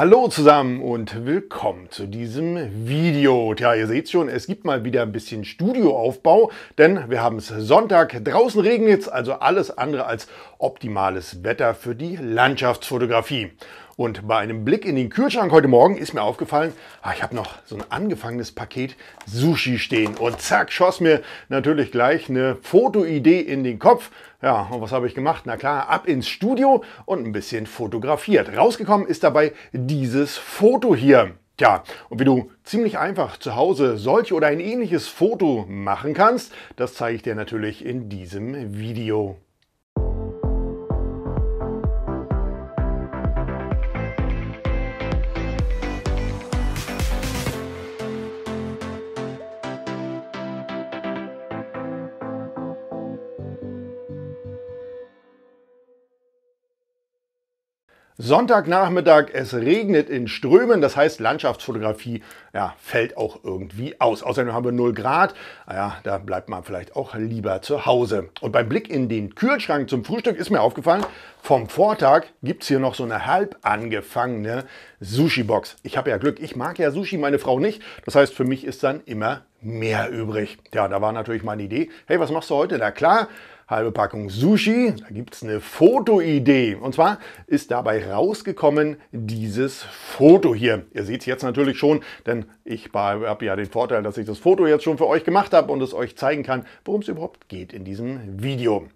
Hallo zusammen und willkommen zu diesem Video. Tja, ihr seht schon, es gibt mal wieder ein bisschen Studioaufbau, denn wir haben es Sonntag, draußen regnet es, also alles andere als optimales Wetter für die Landschaftsfotografie. Und bei einem Blick in den Kühlschrank heute Morgen ist mir aufgefallen, ah, ich habe noch so ein angefangenes Paket Sushi stehen. Und zack, schoss mir natürlich gleich eine Fotoidee in den Kopf. Ja, und was habe ich gemacht? Na klar, ab ins Studio und ein bisschen fotografiert. Rausgekommen ist dabei dieses Foto hier. Tja, und wie du ziemlich einfach zu Hause solche oder ein ähnliches Foto machen kannst, das zeige ich dir natürlich in diesem Video. Sonntagnachmittag, es regnet in Strömen, das heißt Landschaftsfotografie ja, fällt auch irgendwie aus. Außerdem haben wir 0 Grad, naja, ah da bleibt man vielleicht auch lieber zu Hause. Und beim Blick in den Kühlschrank zum Frühstück ist mir aufgefallen, vom Vortag gibt es hier noch so eine halb angefangene Sushi-Box. Ich habe ja Glück, ich mag ja Sushi, meine Frau nicht. Das heißt, für mich ist dann immer mehr übrig. Ja, da war natürlich meine Idee, hey, was machst du heute? Na klar, halbe Packung Sushi. Da gibt es eine Fotoidee. Und zwar ist dabei rausgekommen dieses Foto hier. Ihr seht es jetzt natürlich schon, denn ich habe ja den Vorteil, dass ich das Foto jetzt schon für euch gemacht habe und es euch zeigen kann, worum es überhaupt geht in diesem Video.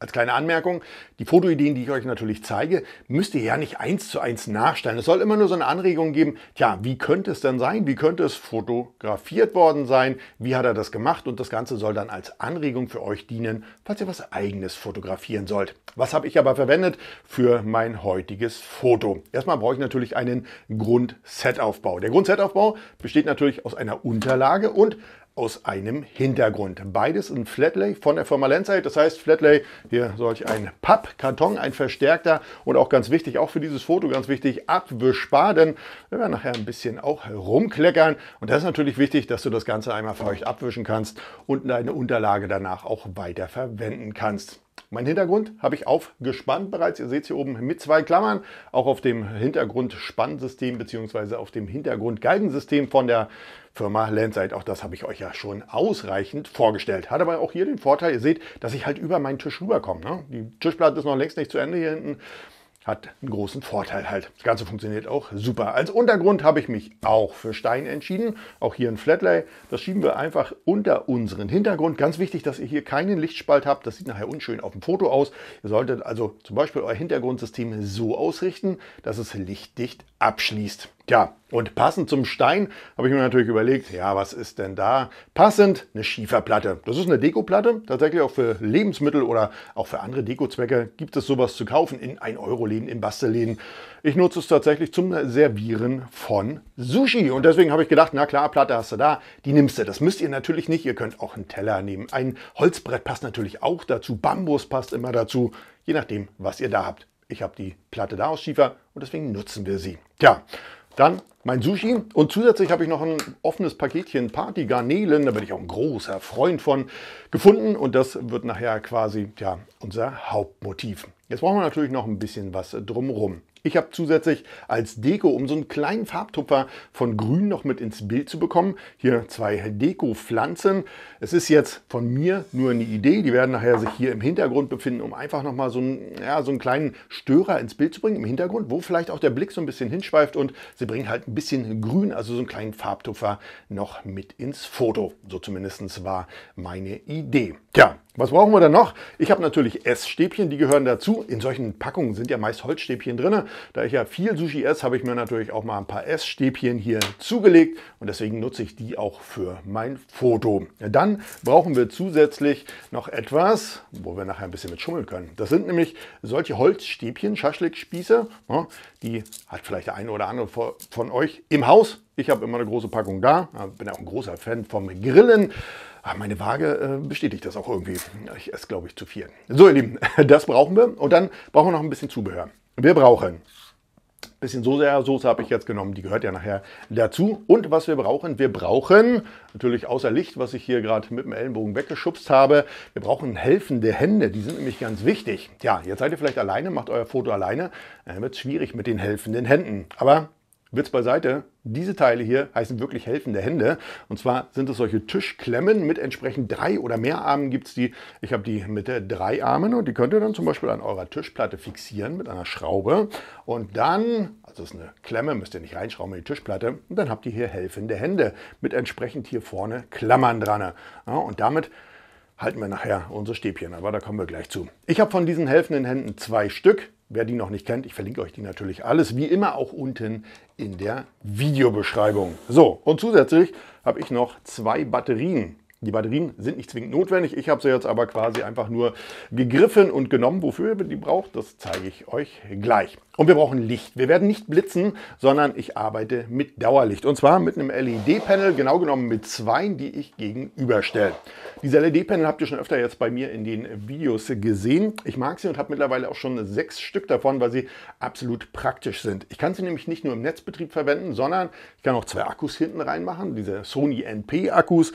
Als kleine Anmerkung, die Fotoideen, die ich euch natürlich zeige, müsst ihr ja nicht eins zu eins nachstellen. Es soll immer nur so eine Anregung geben, tja, wie könnte es denn sein? Wie könnte es fotografiert worden sein? Wie hat er das gemacht? Und das Ganze soll dann als Anregung für euch dienen, falls ihr was eigenes fotografieren sollt. Was habe ich aber verwendet für mein heutiges Foto? Erstmal brauche ich natürlich einen Grundsetaufbau. Der Grundsetaufbau besteht natürlich aus einer Unterlage und aus einem Hintergrund. Beides ein Flatlay von der Firma Lensite. Das heißt, Flatlay, hier solch ein Pappkarton, ein verstärkter und auch ganz wichtig, auch für dieses Foto ganz wichtig, abwischbar, denn wir werden nachher ein bisschen auch herumkleckern. Und das ist natürlich wichtig, dass du das Ganze einmal feucht abwischen kannst und deine Unterlage danach auch weiter verwenden kannst. Mein Hintergrund habe ich aufgespannt bereits. Ihr seht es hier oben mit zwei Klammern. Auch auf dem Hintergrundspannsystem bzw. auf dem Hintergrundgeigensystem von der Firma Landside. Auch das habe ich euch ja schon ausreichend vorgestellt. Hat aber auch hier den Vorteil, ihr seht, dass ich halt über meinen Tisch rüberkomme. Ne? Die Tischplatte ist noch längst nicht zu Ende hier hinten hat einen großen Vorteil halt. Das Ganze funktioniert auch super. Als Untergrund habe ich mich auch für Stein entschieden. Auch hier ein Flatlay. Das schieben wir einfach unter unseren Hintergrund. Ganz wichtig, dass ihr hier keinen Lichtspalt habt. Das sieht nachher unschön auf dem Foto aus. Ihr solltet also zum Beispiel euer Hintergrundsystem so ausrichten, dass es lichtdicht abschließt. Tja, und passend zum Stein habe ich mir natürlich überlegt, ja, was ist denn da? Passend eine Schieferplatte. Das ist eine Dekoplatte, tatsächlich auch für Lebensmittel oder auch für andere Dekozwecke gibt es sowas zu kaufen in 1-Euro-Läden, in Bastelläden. Ich nutze es tatsächlich zum Servieren von Sushi und deswegen habe ich gedacht, na klar, Platte hast du da, die nimmst du. Das müsst ihr natürlich nicht, ihr könnt auch einen Teller nehmen. Ein Holzbrett passt natürlich auch dazu, Bambus passt immer dazu, je nachdem, was ihr da habt. Ich habe die Platte da aus Schiefer und deswegen nutzen wir sie. Tja, dann mein Sushi und zusätzlich habe ich noch ein offenes Paketchen Partygarnelen, da bin ich auch ein großer Freund von, gefunden und das wird nachher quasi ja, unser Hauptmotiv. Jetzt brauchen wir natürlich noch ein bisschen was drumherum. Ich habe zusätzlich als Deko, um so einen kleinen Farbtupfer von grün noch mit ins Bild zu bekommen, hier zwei Deko-Pflanzen. Es ist jetzt von mir nur eine Idee, die werden nachher sich hier im Hintergrund befinden, um einfach nochmal so, ja, so einen kleinen Störer ins Bild zu bringen im Hintergrund, wo vielleicht auch der Blick so ein bisschen hinschweift und sie bringen halt ein bisschen grün, also so einen kleinen Farbtupfer noch mit ins Foto. So zumindest war meine Idee. Tja, was brauchen wir denn noch? Ich habe natürlich Essstäbchen, die gehören dazu. In solchen Packungen sind ja meist Holzstäbchen drin. Da ich ja viel Sushi esse, habe ich mir natürlich auch mal ein paar Essstäbchen hier zugelegt und deswegen nutze ich die auch für mein Foto. Dann brauchen wir zusätzlich noch etwas, wo wir nachher ein bisschen mit schummeln können. Das sind nämlich solche Holzstäbchen, Schaschlikspieße. Ne? Die hat vielleicht der eine oder andere von euch im Haus ich habe immer eine große Packung da. Äh, bin auch ein großer Fan vom Grillen. Aber ah, meine Waage äh, bestätigt das auch irgendwie. Ich esse, glaube ich, zu viel. So, ihr Lieben, das brauchen wir. Und dann brauchen wir noch ein bisschen Zubehör. Wir brauchen ein bisschen Soße. Soße habe ich jetzt genommen. Die gehört ja nachher dazu. Und was wir brauchen, wir brauchen natürlich außer Licht, was ich hier gerade mit dem Ellenbogen weggeschubst habe, wir brauchen helfende Hände. Die sind nämlich ganz wichtig. Ja, jetzt seid ihr vielleicht alleine, macht euer Foto alleine. Dann äh, wird es schwierig mit den helfenden Händen. Aber Witz beiseite, diese Teile hier heißen wirklich helfende Hände. Und zwar sind es solche Tischklemmen mit entsprechend drei oder mehr Armen gibt es die. Ich habe die mit äh, drei Armen und die könnt ihr dann zum Beispiel an eurer Tischplatte fixieren mit einer Schraube. Und dann, also es ist eine Klemme, müsst ihr nicht reinschrauben in die Tischplatte. Und dann habt ihr hier helfende Hände mit entsprechend hier vorne Klammern dran. Ja, und damit halten wir nachher unsere Stäbchen, aber da kommen wir gleich zu. Ich habe von diesen helfenden Händen zwei Stück. Wer die noch nicht kennt, ich verlinke euch die natürlich alles, wie immer auch unten in der Videobeschreibung. So, und zusätzlich habe ich noch zwei Batterien die Batterien sind nicht zwingend notwendig. Ich habe sie jetzt aber quasi einfach nur gegriffen und genommen. Wofür ihr die braucht, das zeige ich euch gleich. Und wir brauchen Licht. Wir werden nicht blitzen, sondern ich arbeite mit Dauerlicht. Und zwar mit einem LED-Panel, genau genommen mit zwei, die ich gegenüberstelle. Diese LED-Panel habt ihr schon öfter jetzt bei mir in den Videos gesehen. Ich mag sie und habe mittlerweile auch schon sechs Stück davon, weil sie absolut praktisch sind. Ich kann sie nämlich nicht nur im Netzbetrieb verwenden, sondern ich kann auch zwei Akkus hinten reinmachen. Diese Sony NP-Akkus.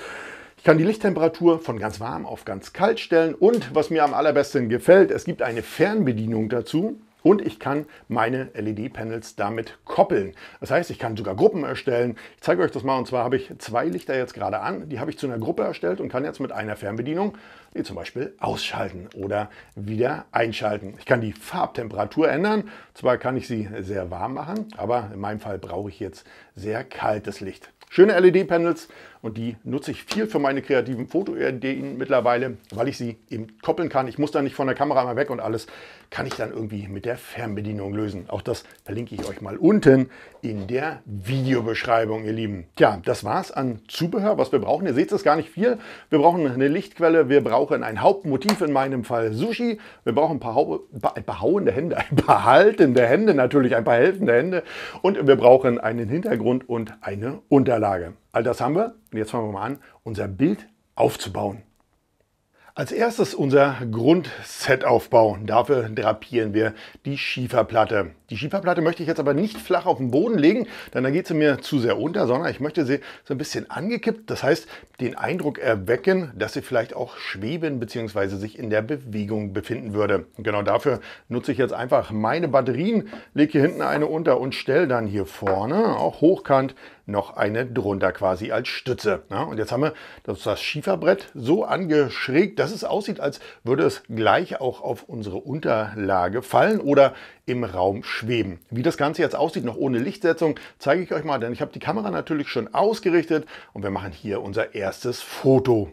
Ich kann die Lichttemperatur von ganz warm auf ganz kalt stellen und was mir am allerbesten gefällt, es gibt eine Fernbedienung dazu und ich kann meine LED-Panels damit koppeln. Das heißt, ich kann sogar Gruppen erstellen. Ich zeige euch das mal und zwar habe ich zwei Lichter jetzt gerade an. Die habe ich zu einer Gruppe erstellt und kann jetzt mit einer Fernbedienung die zum Beispiel ausschalten oder wieder einschalten. Ich kann die Farbtemperatur ändern. Zwar kann ich sie sehr warm machen, aber in meinem Fall brauche ich jetzt sehr kaltes Licht. Schöne LED-Panels, und die nutze ich viel für meine kreativen Fotoideen mittlerweile, weil ich sie eben koppeln kann. Ich muss da nicht von der Kamera mal weg und alles kann ich dann irgendwie mit der Fernbedienung lösen. Auch das verlinke ich euch mal unten in der Videobeschreibung, ihr Lieben. Tja, das war's an Zubehör, was wir brauchen. Ihr seht es gar nicht viel. Wir brauchen eine Lichtquelle, wir brauchen ein Hauptmotiv, in meinem Fall Sushi. Wir brauchen ein paar, Hau ein paar hauende Hände, ein paar haltende Hände natürlich, ein paar helfende Hände. Und wir brauchen einen Hintergrund und eine Unterlage. All das haben wir und jetzt fangen wir mal an, unser Bild aufzubauen. Als erstes unser Grundset aufbauen. Dafür drapieren wir die Schieferplatte. Die Schieferplatte möchte ich jetzt aber nicht flach auf den Boden legen, denn da geht sie mir zu sehr unter, sondern ich möchte sie so ein bisschen angekippt, das heißt den Eindruck erwecken, dass sie vielleicht auch schweben bzw. sich in der Bewegung befinden würde. genau dafür nutze ich jetzt einfach meine Batterien, lege hier hinten eine unter und stelle dann hier vorne auch hochkant noch eine drunter quasi als Stütze. Ja, und jetzt haben wir das, das Schieferbrett so angeschrägt, dass es aussieht, als würde es gleich auch auf unsere Unterlage fallen oder im Raum schweben. Wie das Ganze jetzt aussieht, noch ohne Lichtsetzung, zeige ich euch mal, denn ich habe die Kamera natürlich schon ausgerichtet und wir machen hier unser erstes Foto.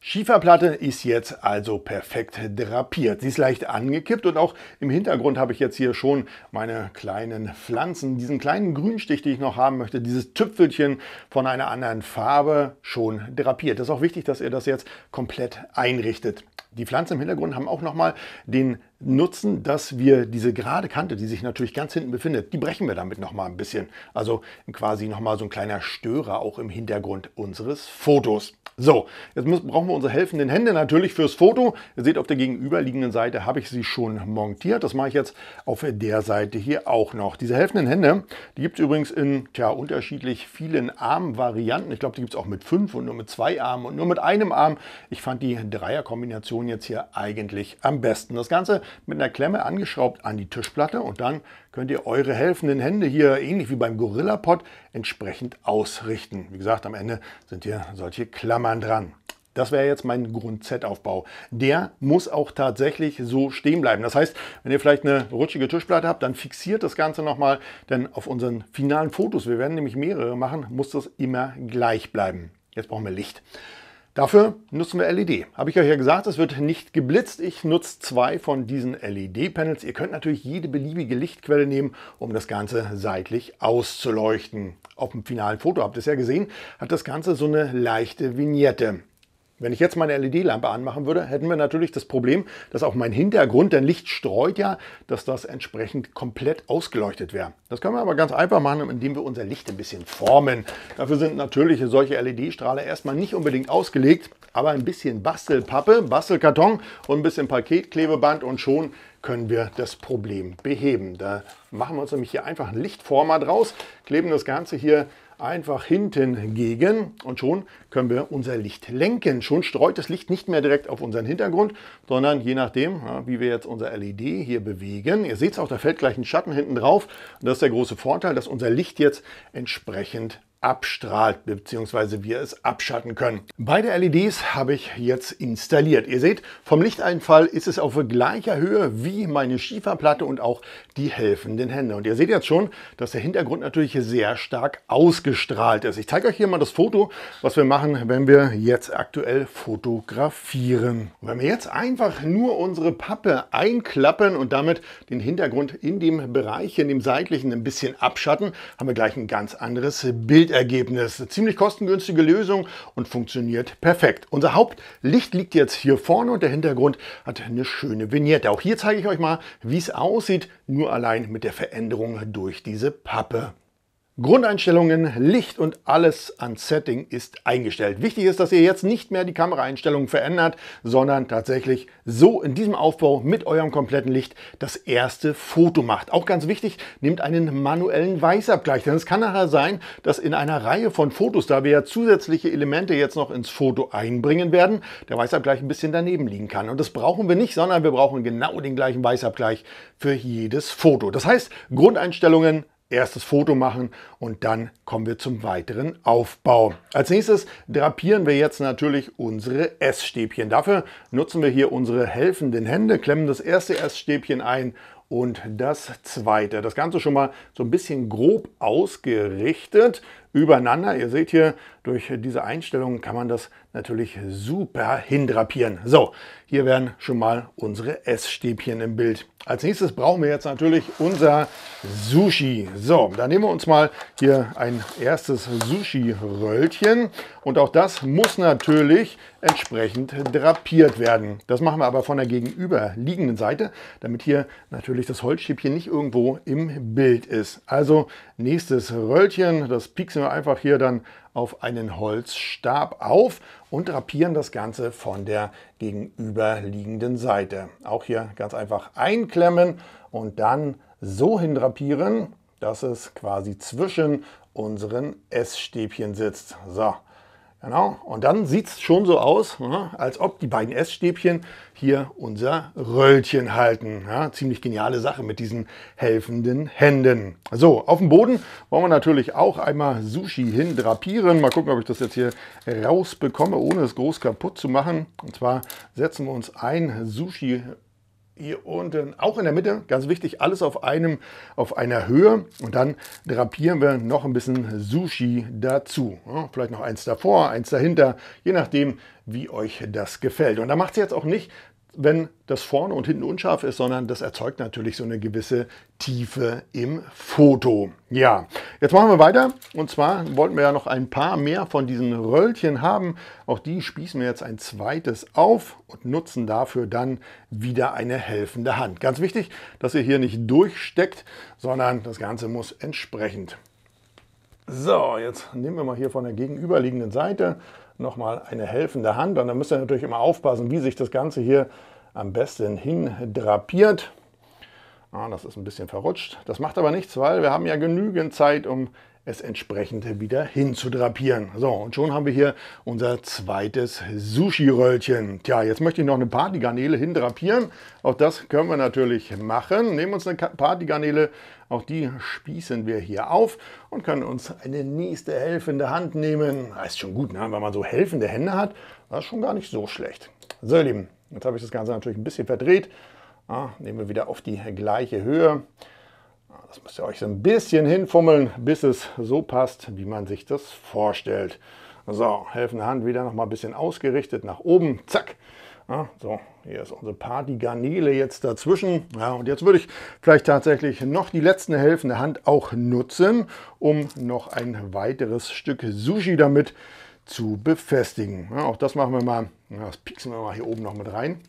Schieferplatte ist jetzt also perfekt drapiert. Sie ist leicht angekippt und auch im Hintergrund habe ich jetzt hier schon meine kleinen Pflanzen, diesen kleinen Grünstich, den ich noch haben möchte, dieses Tüpfelchen von einer anderen Farbe schon drapiert. Das ist auch wichtig, dass ihr das jetzt komplett einrichtet. Die Pflanzen im Hintergrund haben auch nochmal den nutzen, dass wir diese gerade Kante, die sich natürlich ganz hinten befindet, die brechen wir damit nochmal ein bisschen. Also quasi nochmal so ein kleiner Störer auch im Hintergrund unseres Fotos. So, jetzt müssen, brauchen wir unsere helfenden Hände natürlich fürs Foto. Ihr seht, auf der gegenüberliegenden Seite habe ich sie schon montiert. Das mache ich jetzt auf der Seite hier auch noch. Diese helfenden Hände, die gibt es übrigens in tja, unterschiedlich vielen Armvarianten. Ich glaube, die gibt es auch mit fünf und nur mit zwei Armen und nur mit einem Arm. Ich fand die Dreierkombination jetzt hier eigentlich am besten. Das Ganze mit einer Klemme angeschraubt an die Tischplatte und dann könnt ihr eure helfenden Hände hier ähnlich wie beim Gorillapod entsprechend ausrichten. Wie gesagt, am Ende sind hier solche Klammern dran. Das wäre jetzt mein Grund-Z-Aufbau. Der muss auch tatsächlich so stehen bleiben. Das heißt, wenn ihr vielleicht eine rutschige Tischplatte habt, dann fixiert das Ganze nochmal, denn auf unseren finalen Fotos, wir werden nämlich mehrere machen, muss das immer gleich bleiben. Jetzt brauchen wir Licht. Dafür nutzen wir LED. Habe ich euch ja gesagt, es wird nicht geblitzt. Ich nutze zwei von diesen LED-Panels. Ihr könnt natürlich jede beliebige Lichtquelle nehmen, um das Ganze seitlich auszuleuchten. Auf dem finalen Foto habt ihr es ja gesehen, hat das Ganze so eine leichte Vignette. Wenn ich jetzt meine LED-Lampe anmachen würde, hätten wir natürlich das Problem, dass auch mein Hintergrund, denn Licht streut ja, dass das entsprechend komplett ausgeleuchtet wäre. Das können wir aber ganz einfach machen, indem wir unser Licht ein bisschen formen. Dafür sind natürlich solche LED-Strahler erstmal nicht unbedingt ausgelegt, aber ein bisschen Bastelpappe, Bastelkarton und ein bisschen Paketklebeband und schon können wir das Problem beheben. Da machen wir uns nämlich hier einfach einen Lichtformer draus, kleben das Ganze hier einfach hinten gegen und schon können wir unser Licht lenken. Schon streut das Licht nicht mehr direkt auf unseren Hintergrund, sondern je nachdem, wie wir jetzt unser LED hier bewegen. Ihr seht es auch, da fällt gleich ein Schatten hinten drauf. Und das ist der große Vorteil, dass unser Licht jetzt entsprechend abstrahlt bzw. wir es abschatten können. Beide LEDs habe ich jetzt installiert. Ihr seht, vom Lichteinfall ist es auf gleicher Höhe wie meine Schieferplatte und auch die helfenden Hände. Und ihr seht jetzt schon, dass der Hintergrund natürlich sehr stark ausgestrahlt ist. Ich zeige euch hier mal das Foto, was wir machen, wenn wir jetzt aktuell fotografieren. Und wenn wir jetzt einfach nur unsere Pappe einklappen und damit den Hintergrund in dem Bereich, in dem seitlichen, ein bisschen abschatten, haben wir gleich ein ganz anderes Bild Endergebnis. Eine ziemlich kostengünstige Lösung und funktioniert perfekt. Unser Hauptlicht liegt jetzt hier vorne und der Hintergrund hat eine schöne Vignette. Auch hier zeige ich euch mal, wie es aussieht, nur allein mit der Veränderung durch diese Pappe. Grundeinstellungen, Licht und alles an Setting ist eingestellt. Wichtig ist, dass ihr jetzt nicht mehr die Kameraeinstellungen verändert, sondern tatsächlich so in diesem Aufbau mit eurem kompletten Licht das erste Foto macht. Auch ganz wichtig, nehmt einen manuellen Weißabgleich, denn es kann nachher sein, dass in einer Reihe von Fotos, da wir ja zusätzliche Elemente jetzt noch ins Foto einbringen werden, der Weißabgleich ein bisschen daneben liegen kann. Und das brauchen wir nicht, sondern wir brauchen genau den gleichen Weißabgleich für jedes Foto. Das heißt, Grundeinstellungen, erstes Foto machen und dann kommen wir zum weiteren Aufbau. Als nächstes drapieren wir jetzt natürlich unsere S-Stäbchen. Dafür nutzen wir hier unsere helfenden Hände, klemmen das erste S-Stäbchen ein und das zweite. Das Ganze schon mal so ein bisschen grob ausgerichtet übereinander. Ihr seht hier, durch diese Einstellungen kann man das natürlich super hindrapieren. So, hier werden schon mal unsere Essstäbchen im Bild. Als nächstes brauchen wir jetzt natürlich unser Sushi. So, dann nehmen wir uns mal hier ein erstes Sushi-Röllchen. Und auch das muss natürlich entsprechend drapiert werden. Das machen wir aber von der gegenüberliegenden Seite, damit hier natürlich das Holzstäbchen nicht irgendwo im Bild ist. Also nächstes Röllchen. Das pieksen wir einfach hier dann auf einen Holzstab auf und drapieren das Ganze von der gegenüberliegenden Seite. Auch hier ganz einfach einklemmen und dann so hindrapieren, dass es quasi zwischen unseren S-Stäbchen sitzt. So, Genau. Und dann sieht es schon so aus, ne, als ob die beiden Essstäbchen hier unser Röllchen halten. Ja, ziemlich geniale Sache mit diesen helfenden Händen. So, auf dem Boden wollen wir natürlich auch einmal Sushi hin drapieren. Mal gucken, ob ich das jetzt hier rausbekomme, ohne es groß kaputt zu machen. Und zwar setzen wir uns ein Sushi hier unten, auch in der Mitte, ganz wichtig, alles auf, einem, auf einer Höhe. Und dann drapieren wir noch ein bisschen Sushi dazu. Ja, vielleicht noch eins davor, eins dahinter, je nachdem, wie euch das gefällt. Und da macht es jetzt auch nicht wenn das vorne und hinten unscharf ist, sondern das erzeugt natürlich so eine gewisse Tiefe im Foto. Ja, jetzt machen wir weiter. Und zwar wollten wir ja noch ein paar mehr von diesen Röllchen haben. Auch die spießen wir jetzt ein zweites auf und nutzen dafür dann wieder eine helfende Hand. Ganz wichtig, dass ihr hier nicht durchsteckt, sondern das Ganze muss entsprechend. So, jetzt nehmen wir mal hier von der gegenüberliegenden Seite nochmal eine helfende Hand. Und da müsst ihr natürlich immer aufpassen, wie sich das Ganze hier am besten hindrapiert. Ja, das ist ein bisschen verrutscht. Das macht aber nichts, weil wir haben ja genügend Zeit, um es entsprechend wieder hinzudrapieren. So, und schon haben wir hier unser zweites Sushi-Röllchen. Tja, jetzt möchte ich noch eine Partygarnele hindrapieren. Auch das können wir natürlich machen. Nehmen uns eine Partygarnele, auch die spießen wir hier auf und können uns eine nächste helfende Hand nehmen. Das ah, ist schon gut, ne? wenn man so helfende Hände hat, das ist schon gar nicht so schlecht. So, ihr Lieben, jetzt habe ich das Ganze natürlich ein bisschen verdreht. Ja, ah, nehmen wir wieder auf die gleiche Höhe. Ah, das müsst ihr euch so ein bisschen hinfummeln, bis es so passt, wie man sich das vorstellt. So, helfende Hand wieder noch mal ein bisschen ausgerichtet nach oben. Zack. Ja, ah, so, hier ist unsere Partygarnele jetzt dazwischen. Ja, und jetzt würde ich vielleicht tatsächlich noch die letzte helfende Hand auch nutzen, um noch ein weiteres Stück Sushi damit zu befestigen. Ja, auch das machen wir mal, das pieksen wir mal hier oben noch mit rein.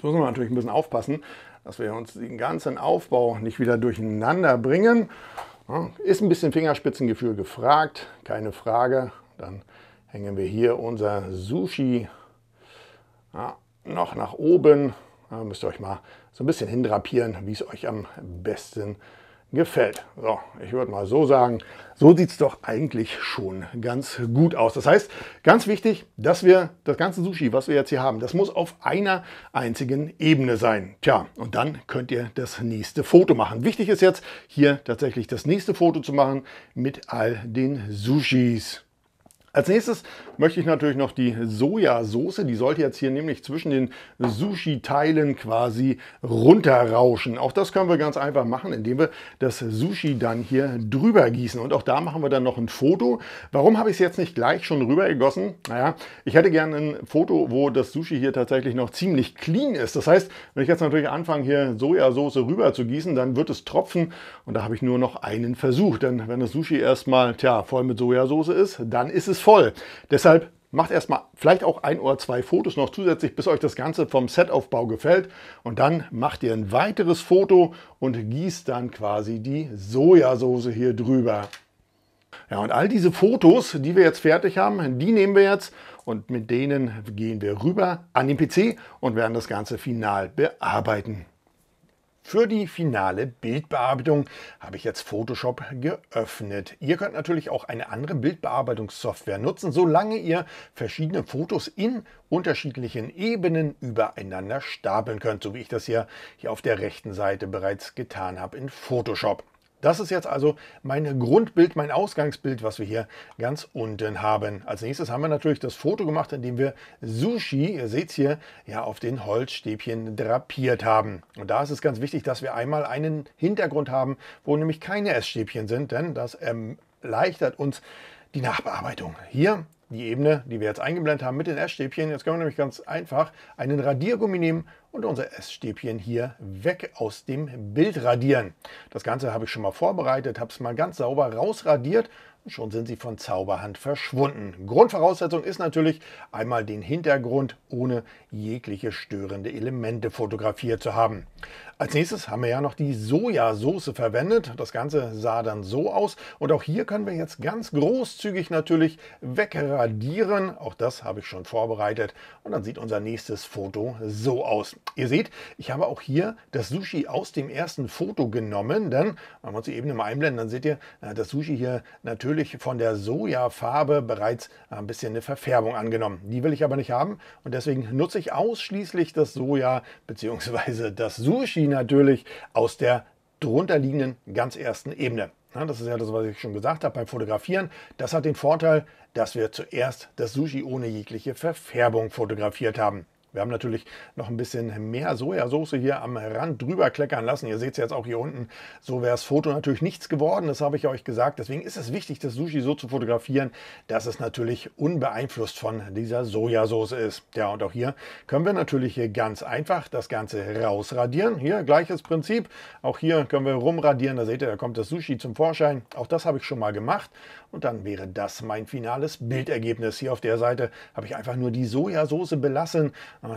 Jetzt muss man natürlich ein bisschen aufpassen, dass wir uns den ganzen Aufbau nicht wieder durcheinander bringen. Ist ein bisschen Fingerspitzengefühl gefragt, keine Frage. Dann hängen wir hier unser Sushi ja, noch nach oben. Da müsst ihr euch mal so ein bisschen hindrapieren, wie es euch am besten gefällt. So, ich würde mal so sagen, so sieht es doch eigentlich schon ganz gut aus. Das heißt, ganz wichtig, dass wir das ganze Sushi, was wir jetzt hier haben, das muss auf einer einzigen Ebene sein. Tja, und dann könnt ihr das nächste Foto machen. Wichtig ist jetzt, hier tatsächlich das nächste Foto zu machen mit all den Sushis. Als nächstes möchte ich natürlich noch die Sojasauce, die sollte jetzt hier nämlich zwischen den Sushi-Teilen quasi runterrauschen. Auch das können wir ganz einfach machen, indem wir das Sushi dann hier drüber gießen. Und auch da machen wir dann noch ein Foto. Warum habe ich es jetzt nicht gleich schon rüber gegossen? Naja, ich hätte gerne ein Foto, wo das Sushi hier tatsächlich noch ziemlich clean ist. Das heißt, wenn ich jetzt natürlich anfange, hier Sojasauce rüber zu gießen, dann wird es tropfen. Und da habe ich nur noch einen Versuch. Denn wenn das Sushi erstmal, tja, voll mit Sojasauce ist, dann ist es alles voll. Deshalb macht erstmal vielleicht auch ein oder zwei Fotos noch zusätzlich, bis euch das Ganze vom Setaufbau gefällt. Und dann macht ihr ein weiteres Foto und gießt dann quasi die Sojasauce hier drüber. Ja, und all diese Fotos, die wir jetzt fertig haben, die nehmen wir jetzt und mit denen gehen wir rüber an den PC und werden das Ganze final bearbeiten. Für die finale Bildbearbeitung habe ich jetzt Photoshop geöffnet. Ihr könnt natürlich auch eine andere Bildbearbeitungssoftware nutzen, solange ihr verschiedene Fotos in unterschiedlichen Ebenen übereinander stapeln könnt, so wie ich das hier, hier auf der rechten Seite bereits getan habe in Photoshop. Das ist jetzt also mein Grundbild, mein Ausgangsbild, was wir hier ganz unten haben. Als nächstes haben wir natürlich das Foto gemacht, in dem wir Sushi, ihr seht es hier, ja auf den Holzstäbchen drapiert haben. Und da ist es ganz wichtig, dass wir einmal einen Hintergrund haben, wo nämlich keine Essstäbchen sind, denn das ähm, erleichtert uns die Nachbearbeitung. Hier die Ebene, die wir jetzt eingeblendet haben mit den S-Stäbchen. Jetzt können wir nämlich ganz einfach einen Radiergummi nehmen und unser S-Stäbchen hier weg aus dem Bild radieren. Das Ganze habe ich schon mal vorbereitet, habe es mal ganz sauber rausradiert und schon sind sie von Zauberhand verschwunden. Grundvoraussetzung ist natürlich einmal den Hintergrund ohne jegliche störende Elemente fotografiert zu haben. Als nächstes haben wir ja noch die Sojasauce verwendet. Das Ganze sah dann so aus. Und auch hier können wir jetzt ganz großzügig natürlich wegradieren. Auch das habe ich schon vorbereitet. Und dann sieht unser nächstes Foto so aus. Ihr seht, ich habe auch hier das Sushi aus dem ersten Foto genommen. Denn, wenn wir uns die Ebene mal einblenden, dann seht ihr, äh, das Sushi hier natürlich von der Sojafarbe bereits ein bisschen eine Verfärbung angenommen. Die will ich aber nicht haben. Und deswegen nutze ich ausschließlich das Soja bzw. das Sushi natürlich aus der drunterliegenden ganz ersten Ebene. Das ist ja das, was ich schon gesagt habe beim Fotografieren. Das hat den Vorteil, dass wir zuerst das Sushi ohne jegliche Verfärbung fotografiert haben. Wir haben natürlich noch ein bisschen mehr Sojasauce hier am Rand drüber kleckern lassen. Ihr seht es jetzt auch hier unten. So wäre das Foto natürlich nichts geworden, das habe ich euch gesagt. Deswegen ist es wichtig, das Sushi so zu fotografieren, dass es natürlich unbeeinflusst von dieser Sojasauce ist. Ja, und auch hier können wir natürlich hier ganz einfach das Ganze rausradieren. Hier gleiches Prinzip. Auch hier können wir rumradieren. Da seht ihr, da kommt das Sushi zum Vorschein. Auch das habe ich schon mal gemacht. Und dann wäre das mein finales Bildergebnis. Hier auf der Seite habe ich einfach nur die Sojasauce belassen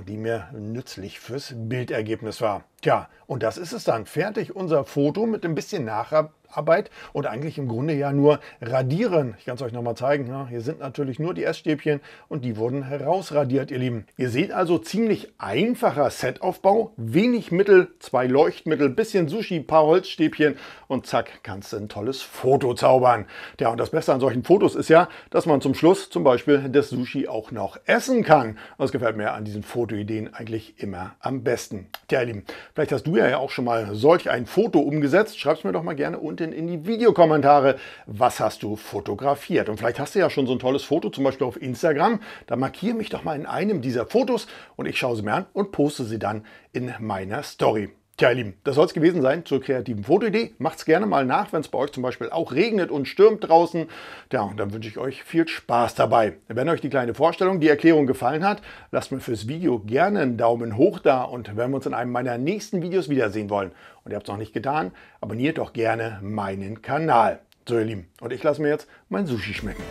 die mir nützlich fürs Bildergebnis war. Tja, und das ist es dann. Fertig unser Foto mit ein bisschen Nacharbeit und eigentlich im Grunde ja nur radieren. Ich kann es euch nochmal zeigen. Ja, ne? hier sind natürlich nur die Essstäbchen und die wurden herausradiert, ihr Lieben. Ihr seht also ziemlich einfacher Setaufbau. Wenig Mittel, zwei Leuchtmittel, bisschen Sushi, paar Holzstäbchen und zack, kannst du ein tolles Foto zaubern. Ja, und das Beste an solchen Fotos ist ja, dass man zum Schluss zum Beispiel das Sushi auch noch essen kann. Das gefällt mir an diesen Fotoideen eigentlich immer am besten. Tja, ihr Lieben, Vielleicht hast du ja auch schon mal solch ein Foto umgesetzt. Schreib's mir doch mal gerne unten in die Videokommentare, was hast du fotografiert. Und vielleicht hast du ja schon so ein tolles Foto, zum Beispiel auf Instagram. Dann markiere mich doch mal in einem dieser Fotos und ich schaue sie mir an und poste sie dann in meiner Story. Tja, ihr Lieben, das soll es gewesen sein zur kreativen Fotoidee. Macht es gerne mal nach, wenn es bei euch zum Beispiel auch regnet und stürmt draußen. Ja, und dann wünsche ich euch viel Spaß dabei. Wenn euch die kleine Vorstellung, die Erklärung gefallen hat, lasst mir fürs Video gerne einen Daumen hoch da und wenn wir uns in einem meiner nächsten Videos wiedersehen wollen und ihr habt es noch nicht getan, abonniert doch gerne meinen Kanal. So, ihr Lieben, und ich lasse mir jetzt mein Sushi schmecken.